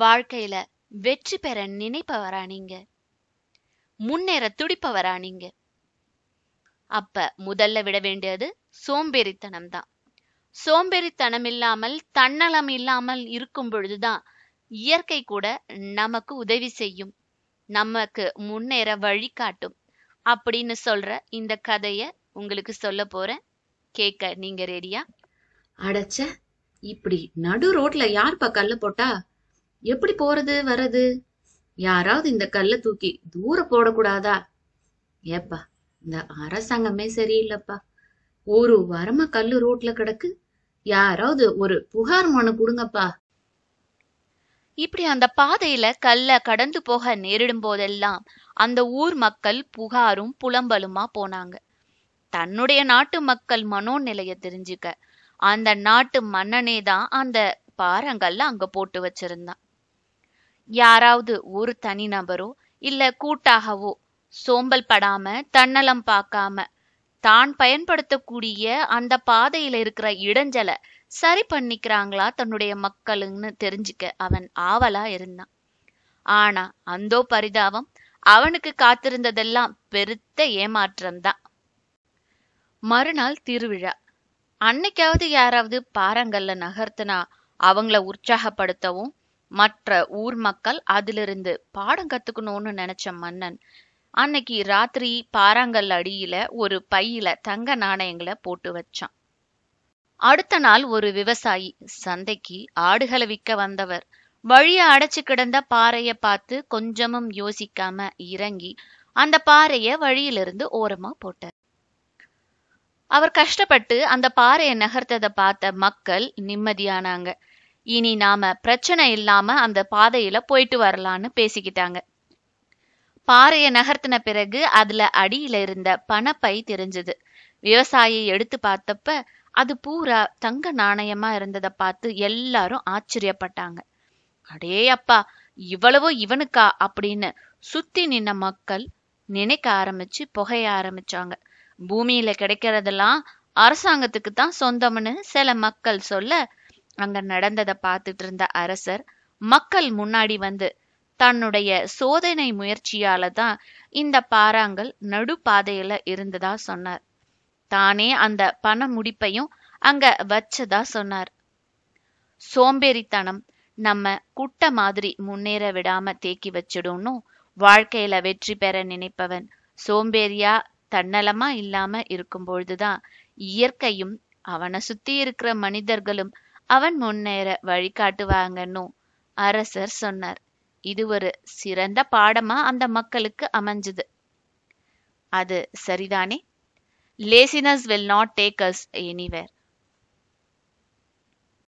வாழ்க்கையில வெற்றி பெற நினைப்பவரா நீங்க முன்னேற துடிப்பவரா நீங்க அப்ப முதல்ல விட வேண்டியது சோம்பேறித்தனம் தான் சோம்பேறித்தனம் இல்லாமல் தன்னலம் இல்லாமல் இருக்கும் பொழுதுதான் இயற்கை கூட நமக்கு உதவி செய்யும் நமக்கு முன்னேற வழிகாட்டும் அப்படின்னு சொல்ற இந்த கதைய உங்களுக்கு சொல்ல போறேன் கேட்க நீங்க ரெடியா அடைச்ச இப்படி நடு ரோட்ல யார் கல்ல போட்டா எப்படி போறது வர்றது யாராவது இந்த கல்ல தூக்கி தூர போடக்கூடாதா ஏப்பா இந்த அரசாங்கமே சரியில்லப்பா ஒரு வரம கல்லு ரோட்ல கிடக்கு யாராவது ஒரு புகார் மனு கொடுங்கப்பா இப்படி அந்த பாதையில கல்ல கடந்து போக நேரிடும் போதெல்லாம் அந்த ஊர் மக்கள் புகாரும் புலம்பலுமா போனாங்க தன்னுடைய நாட்டு மக்கள் மனோநிலைய தெரிஞ்சுக்க அந்த நாட்டு மன்னனே தான் அந்த பாறங்கள்ல அங்க போட்டு வச்சிருந்தான் யாராவது ஒரு தனி நபரோ இல்ல கூட்டாகவோ சோம்பல் படாம தன்னலம் பார்க்காம தான் பயன்படுத்தக்கூடிய அந்த பாதையில இருக்கிற இடைஞ்சலை சரி பண்ணிக்கிறாங்களா தன்னுடைய மக்களுன்னு தெரிஞ்சுக்க அவன் ஆவலா இருந்தான் ஆனா அந்தோ பரிதாபம் அவனுக்கு காத்திருந்ததெல்லாம் பெருத்த ஏமாற்றம்தான் மறுநாள் திருவிழா அன்னைக்காவது யாராவது பாறங்கல்ல நகர்த்தினா அவங்கள உற்சாகப்படுத்தவும் மற்ற ஊர் மக்கள் அதிலிருந்து பாடம் கத்துக்கணும்னு நினைச்ச மன்னன் அன்னைக்கு ராத்திரி பாறாங்கல் அடியில ஒரு பையில தங்க நாணயங்களை போட்டு வச்சான் அடுத்த நாள் ஒரு விவசாயி சந்தைக்கு ஆடுகளை விற்க வந்தவர் வழிய அடைச்சு கிடந்த பாறைய பார்த்து கொஞ்சமும் யோசிக்காம இறங்கி அந்த பாறைய வழியிலிருந்து ஓரமா போட்டார் அவர் கஷ்டப்பட்டு அந்த பாறையை நகர்த்ததை பார்த்த மக்கள் நிம்மதியானாங்க இனி நாம பிரச்சனை இல்லாம அந்த பாதையில போயிட்டு வரலான்னு பேசிக்கிட்டாங்க பாறையை நகர்த்தின பிறகு அதுல அடியில இருந்த பணப்பை தெரிஞ்சது விவசாயி எடுத்து பார்த்தப்ப அது பூரா தங்க நாணயமா இருந்ததை பார்த்து எல்லாரும் ஆச்சரியப்பட்டாங்க அடே அப்பா இவ்வளவு இவனுக்கா அப்படின்னு சுத்தி நின்ன மக்கள் நினைக்க ஆரம்பிச்சு புகைய ஆரம்பிச்சாங்க பூமியில கிடைக்கிறதெல்லாம் அரசாங்கத்துக்கு தான் சொந்தம்னு சில மக்கள் சொல்ல அங்க நடந்ததை பார்த்துட்டு இருந்த அரசர் மக்கள் முன்னாடி வந்து தன்னுடைய சோதனை முயற்சியால தான் இந்த பாறாங்கல் நடுப்பாதையில இருந்ததா சொன்னார் தானே அந்த பண முடிப்பையும் அங்க வச்சதா சொன்னார் சோம்பேறித்தனம் நம்ம குட்ட மாதிரி முன்னேற விடாம தேக்கி வச்சிடும்னு வாழ்க்கையில வெற்றி பெற நினைப்பவன் சோம்பேறியா தன்னலமா இல்லாம இருக்கும்பொழுதுதான் இயற்கையும் அவனை சுத்தி இருக்கிற மனிதர்களும் அவன் முன்னேற வழிகாட்டுவாங்கன்னு அரசர் சொன்னார் இது ஒரு சிறந்த பாடமா அந்த மக்களுக்கு அமைஞ்சது அது சரிதானே laziness will not take us anywhere